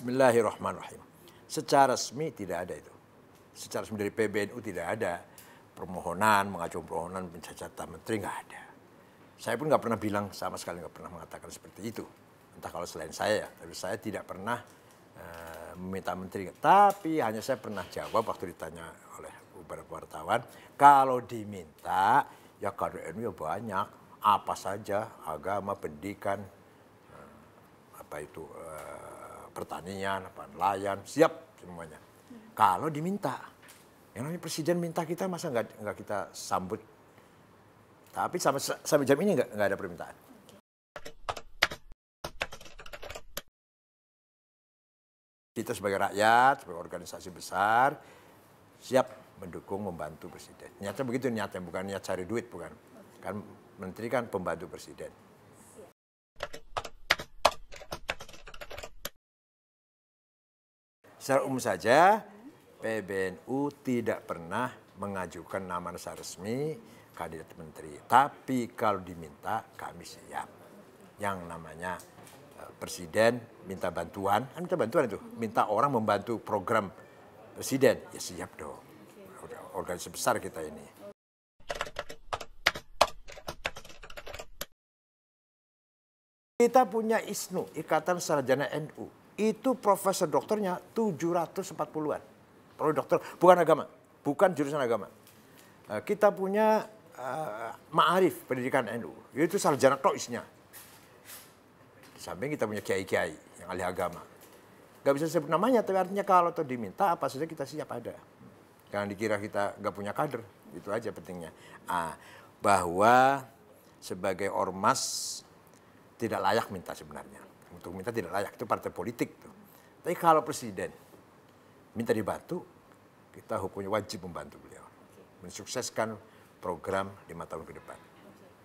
Bismillahirrahmanirrahim. Secara resmi tidak ada itu. Secara resmi dari PBNU tidak ada permohonan, mengacu permohonan pencacatan menteri nggak ada. Saya pun nggak pernah bilang sama sekali nggak pernah mengatakan seperti itu. Entah kalau selain saya, ya, tapi saya tidak pernah eh, meminta menteri. Tapi hanya saya pernah jawab waktu ditanya oleh beberapa wartawan, kalau diminta ya kader NU ya banyak, apa saja agama, pendidikan, eh, apa itu eh, pertanian, apa nelayan, siap semuanya. Hmm. Kalau diminta, yang namanya presiden minta kita masa nggak nggak kita sambut. Tapi sampai sampai jam ini nggak ada permintaan. kita sebagai rakyat, sebagai organisasi besar, siap mendukung, membantu presiden. Niatnya begitu niatnya, bukan niat cari duit, bukan. Kan menteri kan pembantu presiden. Secara umum saja, PBNU tidak pernah mengajukan nama secara resmi kandidat menteri. Tapi kalau diminta, kami siap. Yang namanya eh, presiden minta bantuan, kan minta bantuan itu, minta orang membantu program presiden, ya siap dong. Organisasi besar kita ini. Kita punya ISNU, Ikatan Sarjana NU itu profesor dokternya 740-an. Perlu dokter, bukan agama, bukan jurusan agama. Eh, kita punya uh, ma'arif pendidikan NU, itu sarjana tok Di samping kita punya kiai-kiai yang ahli agama. Gak bisa sebut namanya, tapi artinya kalau tuh diminta apa saja kita siap ada. Jangan dikira kita gak punya kader, itu aja pentingnya. Ah, bahwa sebagai ormas tidak layak minta sebenarnya untuk minta tidak layak itu partai politik tuh. Tapi kalau presiden minta dibantu, kita hukumnya wajib membantu beliau mensukseskan program lima tahun ke depan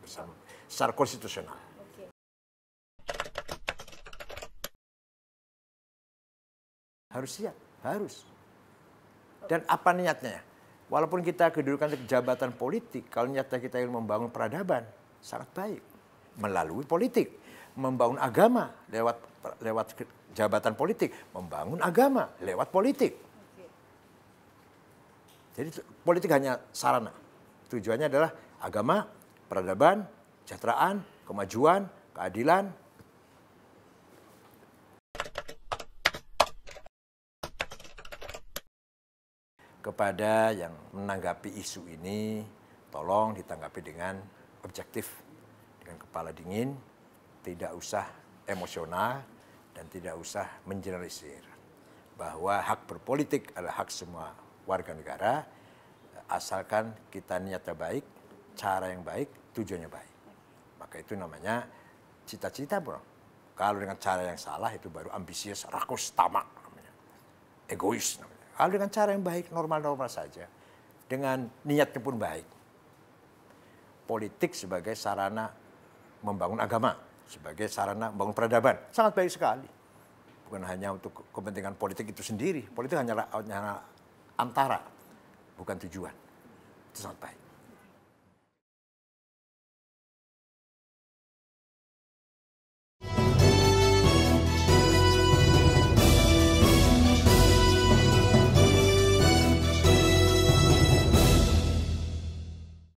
bersama secara konstitusional. harus siap, harus. Dan apa niatnya? Walaupun kita kedudukan jabatan politik, kalau niatnya kita ingin membangun peradaban, sangat baik melalui politik membangun agama lewat lewat jabatan politik, membangun agama lewat politik. Jadi politik hanya sarana. Tujuannya adalah agama, peradaban, kesejahteraan, kemajuan, keadilan, kepada yang menanggapi isu ini, tolong ditanggapi dengan objektif, dengan kepala dingin, tidak usah emosional dan tidak usah menjeneralisir bahwa hak berpolitik adalah hak semua warga negara asalkan kita niatnya baik, cara yang baik, tujuannya baik. Maka itu namanya cita-cita bro. Kalau dengan cara yang salah itu baru ambisius, rakus, tamak namanya. Egois namanya. Kalau dengan cara yang baik, normal-normal saja. Dengan niatnya pun baik. Politik sebagai sarana membangun agama sebagai sarana bangun peradaban. Sangat baik sekali. Bukan hanya untuk kepentingan politik itu sendiri. Politik hanya, antara, bukan tujuan. Itu sangat baik.